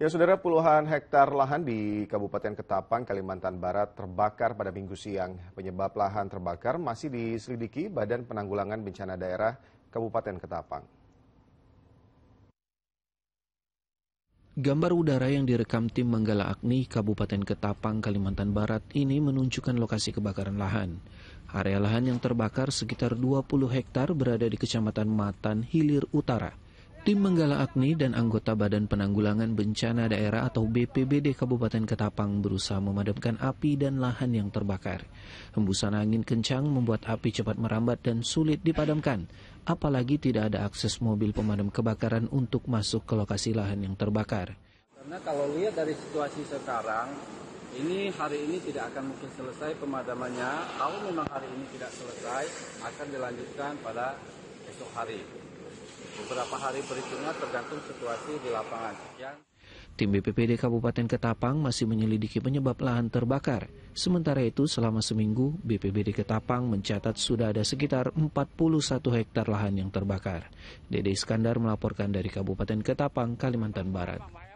Ya, saudara, puluhan hektar lahan di Kabupaten Ketapang, Kalimantan Barat terbakar pada minggu siang. Penyebab lahan terbakar masih diselidiki Badan Penanggulangan Bencana Daerah Kabupaten Ketapang. Gambar udara yang direkam tim Manggala Agni Kabupaten Ketapang, Kalimantan Barat ini menunjukkan lokasi kebakaran lahan. Area lahan yang terbakar sekitar 20 hektar berada di Kecamatan Matan, Hilir Utara. Tim Menggala Agni dan anggota Badan Penanggulangan Bencana Daerah atau BPBD Kabupaten Ketapang berusaha memadamkan api dan lahan yang terbakar. Hembusan angin kencang membuat api cepat merambat dan sulit dipadamkan, apalagi tidak ada akses mobil pemadam kebakaran untuk masuk ke lokasi lahan yang terbakar. Karena kalau lihat dari situasi sekarang, ini hari ini tidak akan mungkin selesai pemadamannya. Kalau memang hari ini tidak selesai, akan dilanjutkan pada esok hari beberapa hari berikutnya tergantung situasi di lapangan. Tim BPPD Kabupaten Ketapang masih menyelidiki penyebab lahan terbakar. Sementara itu, selama seminggu, BPBD Ketapang mencatat sudah ada sekitar 41 hektar lahan yang terbakar. Dede Iskandar melaporkan dari Kabupaten Ketapang, Kalimantan Barat.